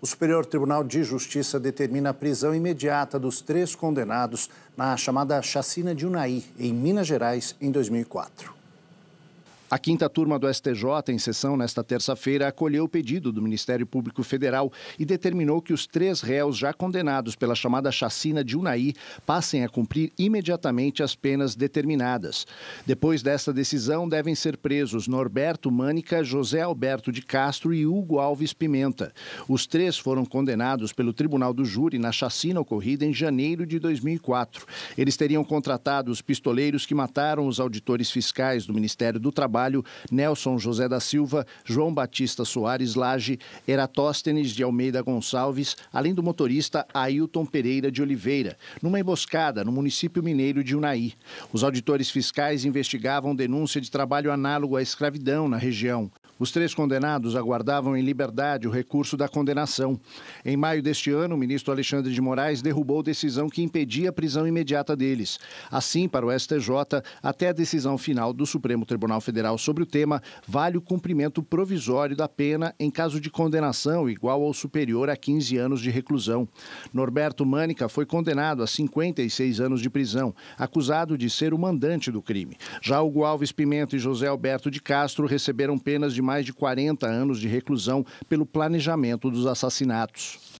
o Superior Tribunal de Justiça determina a prisão imediata dos três condenados na chamada chacina de Unai, em Minas Gerais, em 2004. A quinta turma do STJ, em sessão nesta terça-feira, acolheu o pedido do Ministério Público Federal e determinou que os três réus já condenados pela chamada chacina de Unai passem a cumprir imediatamente as penas determinadas. Depois desta decisão, devem ser presos Norberto Mânica, José Alberto de Castro e Hugo Alves Pimenta. Os três foram condenados pelo Tribunal do Júri na chacina ocorrida em janeiro de 2004. Eles teriam contratado os pistoleiros que mataram os auditores fiscais do Ministério do Trabalho Trabalho, Nelson José da Silva, João Batista Soares Lage, Eratóstenes de Almeida Gonçalves, além do motorista Ailton Pereira de Oliveira, numa emboscada no município mineiro de Unai. Os auditores fiscais investigavam denúncia de trabalho análogo à escravidão na região. Os três condenados aguardavam em liberdade o recurso da condenação. Em maio deste ano, o ministro Alexandre de Moraes derrubou decisão que impedia a prisão imediata deles. Assim, para o STJ, até a decisão final do Supremo Tribunal Federal sobre o tema, vale o cumprimento provisório da pena em caso de condenação igual ou superior a 15 anos de reclusão. Norberto Mânica foi condenado a 56 anos de prisão, acusado de ser o mandante do crime. Já Hugo Alves Pimenta e José Alberto de Castro receberam penas de mais de 40 anos de reclusão pelo planejamento dos assassinatos.